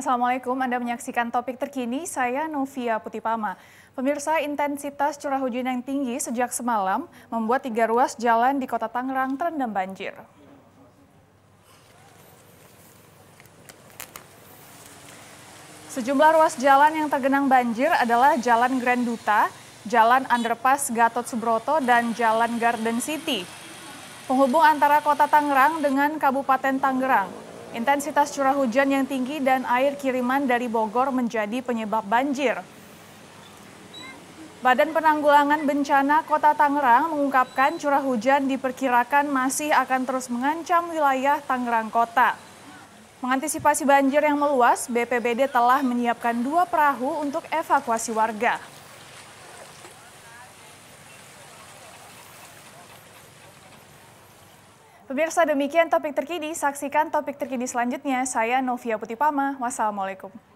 Assalamualaikum, Anda menyaksikan topik terkini, saya Novia Putipama. Pemirsa, intensitas curah hujan yang tinggi sejak semalam membuat tiga ruas jalan di kota Tangerang terendam banjir. Sejumlah ruas jalan yang tergenang banjir adalah Jalan Grand Duta, Jalan Underpass Gatot Subroto, dan Jalan Garden City. Penghubung antara kota Tangerang dengan Kabupaten Tangerang. Intensitas curah hujan yang tinggi dan air kiriman dari Bogor menjadi penyebab banjir. Badan Penanggulangan Bencana Kota Tangerang mengungkapkan curah hujan diperkirakan masih akan terus mengancam wilayah Tangerang Kota. Mengantisipasi banjir yang meluas, BPBD telah menyiapkan dua perahu untuk evakuasi warga. Pemirsa demikian topik terkini, saksikan topik terkini selanjutnya. Saya Novia Putipama, wassalamualaikum.